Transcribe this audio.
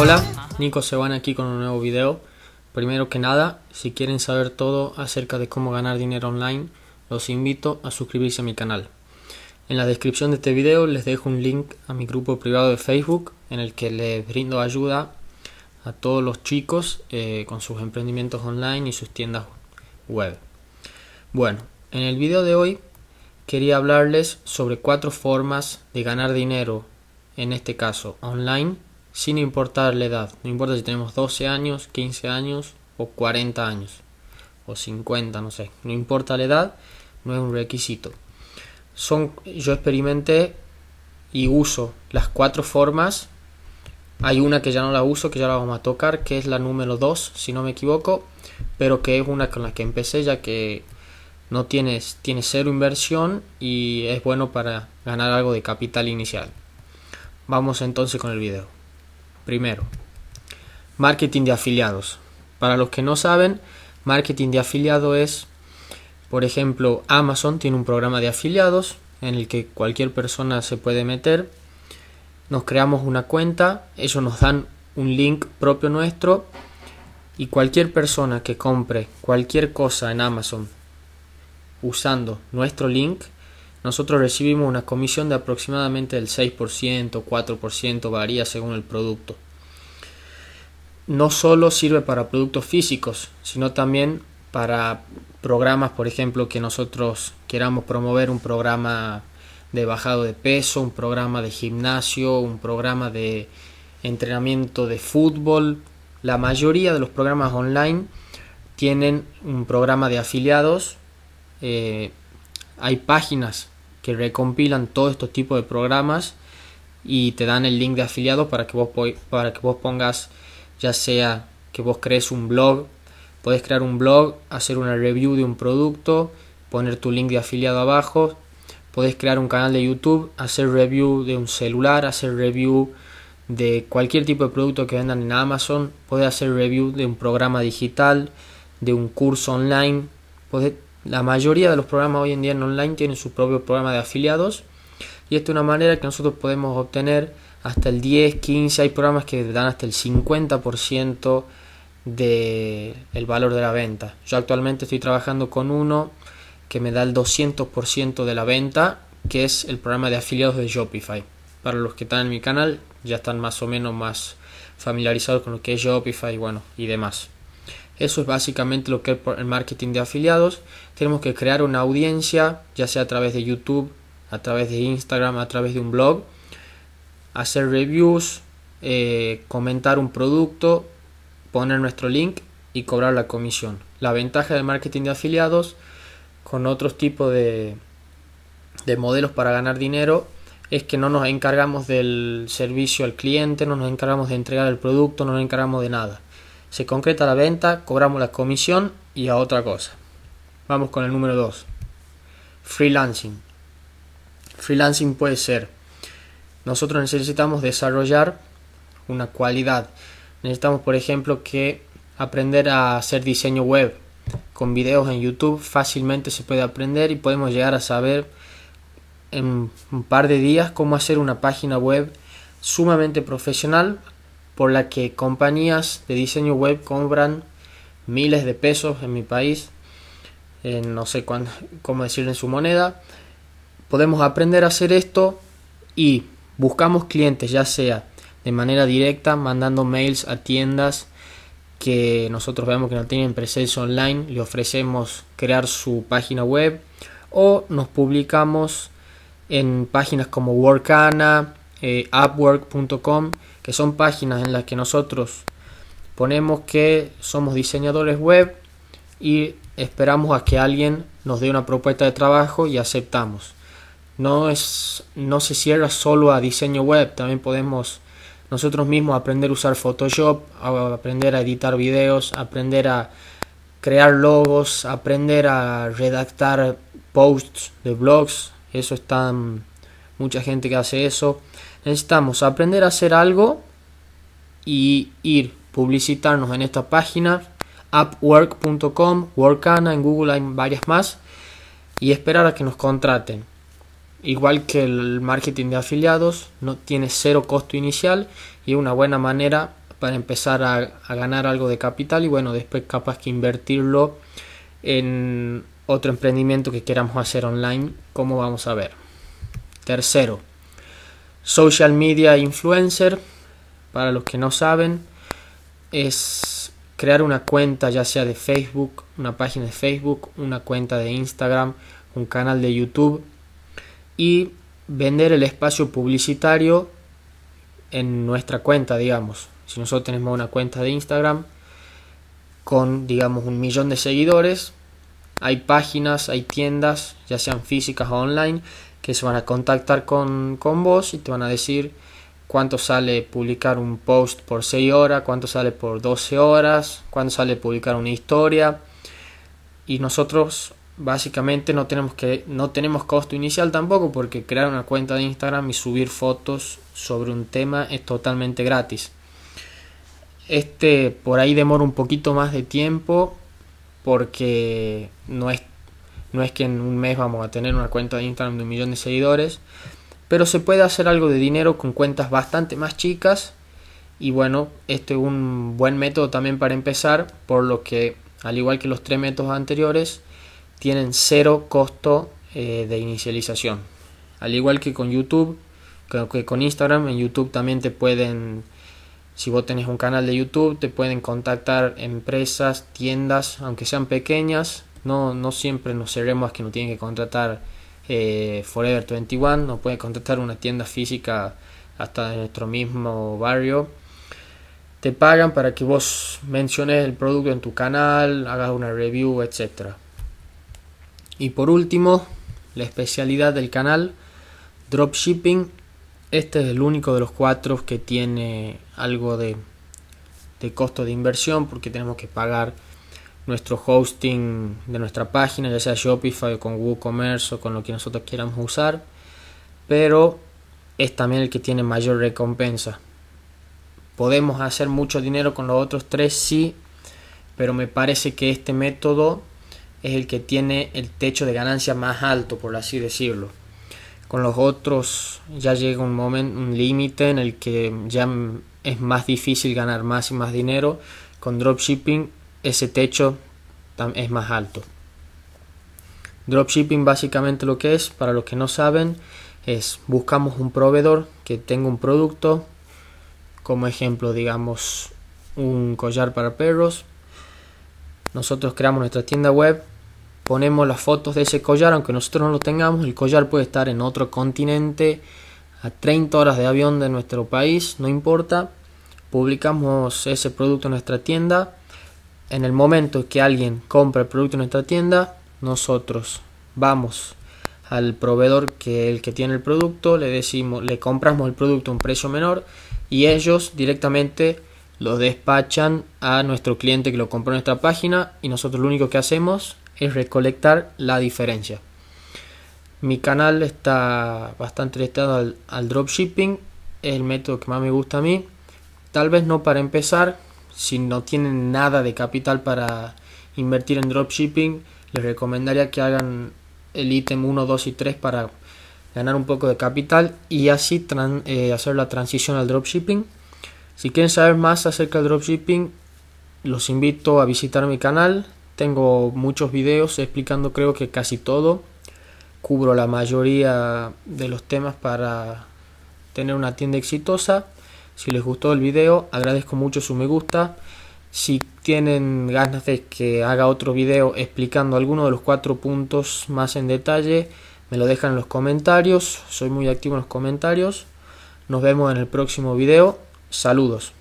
Hola, Nico se aquí con un nuevo video. Primero que nada, si quieren saber todo acerca de cómo ganar dinero online, los invito a suscribirse a mi canal. En la descripción de este video les dejo un link a mi grupo privado de Facebook en el que les brindo ayuda a todos los chicos eh, con sus emprendimientos online y sus tiendas web. Bueno, en el video de hoy quería hablarles sobre cuatro formas de ganar dinero, en este caso online sin importar la edad. No importa si tenemos 12 años, 15 años o 40 años o 50, no sé. No importa la edad, no es un requisito. Son, yo experimenté y uso las cuatro formas. Hay una que ya no la uso, que ya la vamos a tocar, que es la número 2, si no me equivoco, pero que es una con la que empecé, ya que no tienes, tienes cero inversión y es bueno para ganar algo de capital inicial. Vamos entonces con el video. Primero, marketing de afiliados. Para los que no saben, marketing de afiliado es, por ejemplo, Amazon tiene un programa de afiliados en el que cualquier persona se puede meter. Nos creamos una cuenta, ellos nos dan un link propio nuestro y cualquier persona que compre cualquier cosa en Amazon usando nuestro link nosotros recibimos una comisión de aproximadamente el 6%, 4%, varía según el producto. No solo sirve para productos físicos, sino también para programas, por ejemplo, que nosotros queramos promover un programa de bajado de peso, un programa de gimnasio, un programa de entrenamiento de fútbol. La mayoría de los programas online tienen un programa de afiliados. Eh, hay páginas que recompilan todos estos tipos de programas y te dan el link de afiliado para que vos, para que vos pongas ya sea que vos crees un blog, puedes crear un blog, hacer una review de un producto, poner tu link de afiliado abajo, puedes crear un canal de YouTube, hacer review de un celular, hacer review de cualquier tipo de producto que vendan en Amazon, puedes hacer review de un programa digital, de un curso online, puedes... La mayoría de los programas hoy en día en online tienen su propio programa de afiliados y esta es una manera que nosotros podemos obtener hasta el 10, 15, hay programas que dan hasta el 50% De... el valor de la venta. Yo actualmente estoy trabajando con uno que me da el 200% de la venta, que es el programa de afiliados de Shopify. Para los que están en mi canal ya están más o menos más familiarizados con lo que es Shopify bueno, y demás. Eso es básicamente lo que es el marketing de afiliados. Tenemos que crear una audiencia, ya sea a través de YouTube, a través de Instagram, a través de un blog, hacer reviews, eh, comentar un producto, poner nuestro link y cobrar la comisión. La ventaja del marketing de afiliados con otros tipos de, de modelos para ganar dinero es que no nos encargamos del servicio al cliente, no nos encargamos de entregar el producto, no nos encargamos de nada. Se concreta la venta, cobramos la comisión y a otra cosa. Vamos con el número 2. Freelancing. Freelancing puede ser. Nosotros necesitamos desarrollar una cualidad. Necesitamos, por ejemplo, que aprender a hacer diseño web. Con videos en YouTube fácilmente se puede aprender y podemos llegar a saber en un par de días cómo hacer una página web sumamente profesional por la que compañías de diseño web compran miles de pesos en mi país, no sé cómo decirlo en su moneda. Podemos aprender a hacer esto y buscamos clientes, ya sea de manera directa, mandando mails a tiendas que nosotros vemos que no tienen presencia online, le ofrecemos crear su página web o nos publicamos en páginas como Workana, eh, upwork.com, que son páginas en las que nosotros ponemos que somos diseñadores web y esperamos a que alguien nos dé una propuesta de trabajo y aceptamos. No, es, no se cierra solo a diseño web, también podemos nosotros mismos aprender a usar Photoshop, a aprender a editar videos, aprender a crear logos, aprender a redactar posts de blogs, eso está mm, mucha gente que hace eso, Necesitamos aprender a hacer algo y ir, publicitarnos en esta página, appwork.com, Workana, en Google hay varias más, y esperar a que nos contraten. Igual que el marketing de afiliados, no tiene cero costo inicial y es una buena manera para empezar a ganar algo de capital y bueno, después capaz que invertirlo en otro emprendimiento que queramos hacer online, como vamos a ver. Tercero, Social Media Influencer, para los que no saben, es crear una cuenta ya sea de Facebook, una página de Facebook, una cuenta de Instagram, un canal de YouTube y vender el espacio publicitario en nuestra cuenta, digamos. Si nosotros tenemos una cuenta de Instagram con, digamos, un millón de seguidores, hay páginas, hay tiendas, ya sean físicas o online, que se van a contactar con, vos y te van a decir cuánto sale publicar un post por 6 horas, cuánto sale por 12 horas, cuánto sale publicar una historia. Y nosotros básicamente no tenemos que no tenemos costo inicial tampoco porque crear una cuenta de Instagram y subir fotos sobre un tema es totalmente gratis. Este por ahí demora un poquito más de tiempo porque no es no es que en un mes vamos a tener una cuenta de Instagram de un millón de seguidores, pero se puede hacer algo de dinero con cuentas bastante más chicas. Y bueno, este es un buen método también para empezar, por lo que, al igual que los tres métodos anteriores, tienen cero costo eh, de inicialización. Al igual que con YouTube, que con Instagram, en YouTube también te pueden, si vos tenés un canal de YouTube, te pueden contactar empresas, tiendas, aunque sean pequeñas, no, no siempre nos cerremos que no tienen que contratar eh, Forever 21, no puede contratar una tienda física hasta en nuestro mismo barrio. Te pagan para que vos menciones el producto en tu canal, hagas una review, etc. Y por último, la especialidad del canal, dropshipping. Este es el único de los cuatro que tiene algo de, de costo de inversión porque tenemos que pagar nuestro hosting de nuestra página, ya sea Shopify con WooCommerce o con lo que nosotros queramos usar, pero es también el que tiene mayor recompensa. Podemos hacer mucho dinero con los otros tres, sí, pero me parece que este método es el que tiene el techo de ganancia más alto, por así decirlo. Con los otros ya llega un momento, un límite en el que ya es más difícil ganar más y más dinero. Con dropshipping ese techo es más alto. Dropshipping básicamente lo que es, para los que no saben, es buscamos un proveedor que tenga un producto, como ejemplo digamos un collar para perros. Nosotros creamos nuestra tienda web, ponemos las fotos de ese collar, aunque nosotros no lo tengamos, el collar puede estar en otro continente, a 30 horas de avión de nuestro país, no importa. Publicamos ese producto en nuestra tienda, en el momento que alguien compra el producto en nuestra tienda, nosotros vamos al proveedor que el que tiene el producto, le decimos, le compramos el producto a un precio menor y ellos directamente lo despachan a nuestro cliente que lo compró en nuestra página y nosotros lo único que hacemos es recolectar la diferencia. Mi canal está bastante listado al, al dropshipping, es el método que más me gusta a mí. Tal vez no para empezar, si no tienen nada de capital para invertir en dropshipping, les recomendaría que hagan el ítem 1, 2 y 3 para ganar un poco de capital y así eh, hacer la transición al dropshipping. Si quieren saber más acerca del dropshipping, los invito a visitar mi canal. Tengo muchos videos explicando creo que casi todo. Cubro la mayoría de los temas para tener una tienda exitosa. Si les gustó el video, agradezco mucho su me gusta. Si tienen ganas de que haga otro video explicando alguno de los cuatro puntos más en detalle, me lo dejan en los comentarios. Soy muy activo en los comentarios. Nos vemos en el próximo video. Saludos.